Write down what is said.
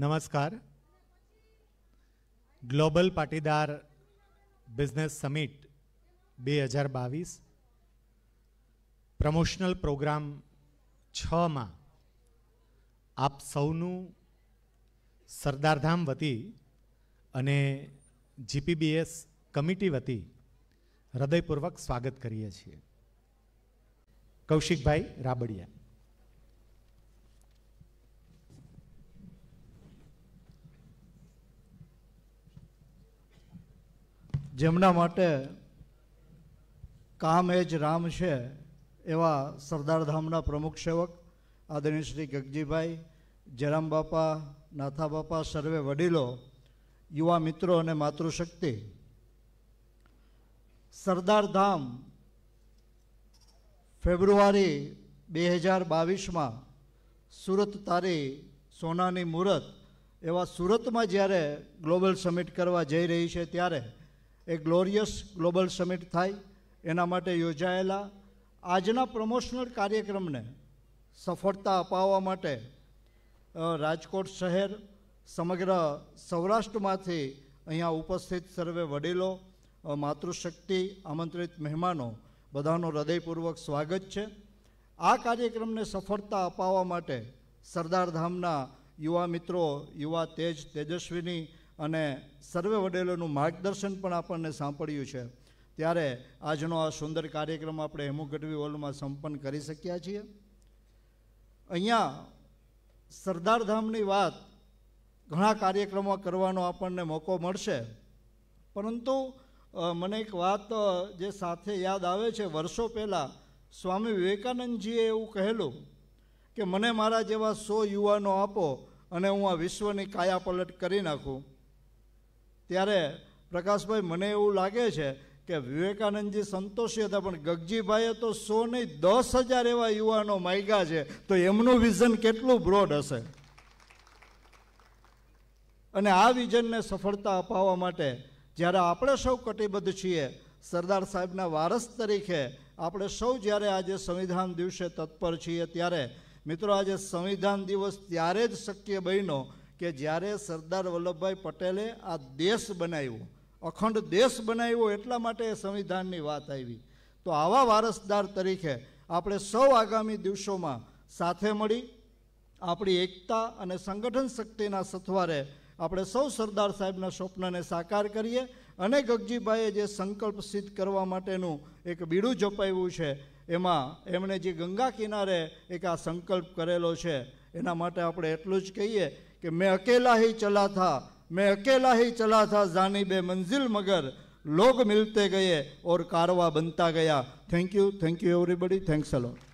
નમસ્કાર global Patidar business summit બે હજાર બાવીસ પ્રમોશનલ પ્રોગ્રામ છમાં આપ સૌનું સરદારધામ વતી અને જીપીબીએસ કમિટી વતી હૃદયપૂર્વક સ્વાગત કરીએ છીએ કૌશિકભાઈ રાબડિયા જેમના માટે કામ એ જ રામ છે એવા સરદારધામના પ્રમુખ સેવક આદરણીય શ્રી ગગજીભાઈ જયરામ બાપા નાથા બાપા સર્વે વડીલો યુવા મિત્રો અને માતૃશક્તિ સરદારધામ ફેબ્રુઆરી બે હજાર બાવીસમાં સુરત તારી સોનાની મુહૂર્ત એવા સુરતમાં જ્યારે ગ્લોબલ સમિટ કરવા જઈ રહી છે ત્યારે એ ગ્લોરિયસ ગ્લોબલ સમિટ થાય એના માટે યોજાયેલા આજના પ્રમોશનલ કાર્યક્રમને સફળતા અપાવવા માટે રાજકોટ શહેર સમગ્ર સૌરાષ્ટ્રમાંથી અહીંયા ઉપસ્થિત સર્વે વડીલો માતૃશક્તિ આમંત્રિત મહેમાનો બધાનો હૃદયપૂર્વક સ્વાગત છે આ કાર્યક્રમને સફળતા અપાવવા માટે સરદારધામના યુવા મિત્રો યુવા તેજ તેજસ્વીની અને સર્વે વડેલોનું માર્ગદર્શન પણ આપણને સાંપડ્યું છે ત્યારે આજનો આ સુંદર કાર્યક્રમ આપણે હેમુગઢવી હોલમાં સંપન્ન કરી શક્યા છીએ અહીંયા સરદારધામની વાત ઘણા કાર્યક્રમો કરવાનો આપણને મોકો મળશે પરંતુ મને એક વાત જે સાથે યાદ આવે છે વર્ષો પહેલાં સ્વામી વિવેકાનંદજીએ એવું કહેલું કે મને મારા જેવા સો યુવાનો આપો અને હું આ વિશ્વની કાયા પલટ કરી નાખું ત્યારે પ્રકાશભાઈ મને એવું લાગે છે કે વિવેકાનંદજી સંતોષી હતા પણ ગગજીભાઈએ તો સો નહીં દસ હજાર એવા યુવાનો માયગા છે તો એમનું વિઝન કેટલું બ્રોડ હશે અને આ વિઝનને સફળતા અપાવવા માટે જ્યારે આપણે સૌ કટિબદ્ધ છીએ સરદાર સાહેબના વારસ તરીકે આપણે સૌ જ્યારે આજે સંવિધાન દિવસે તત્પર છીએ ત્યારે મિત્રો આજે સંવિધાન દિવસ ત્યારે જ શક્ય બન્યો કે જ્યારે સરદાર વલ્લભભાઈ પટેલે આ દેશ બનાવ્યો અખંડ દેશ બનાવ્યો એટલા માટે એ સંવિધાનની વાત આવી તો આવા વારસદાર તરીકે આપણે સૌ આગામી દિવસોમાં સાથે મળી આપણી એકતા અને સંગઠન શક્તિના સથવારે આપણે સૌ સરદાર સાહેબના સ્વપ્નને સાકાર કરીએ અને ગગજીભાઈએ જે સંકલ્પ સિદ્ધ કરવા માટેનું એક બીડું જપાવ્યું છે એમાં એમણે જે ગંગા કિનારે એક આ સંકલ્પ કરેલો છે એના માટે આપણે એટલું જ કહીએ कि मैं अकेला ही चला था मैं अकेला ही चला था जानब मंजिल मगर लोग मिलते गए और कारवा बनता गया thank you thank you everybody thanks a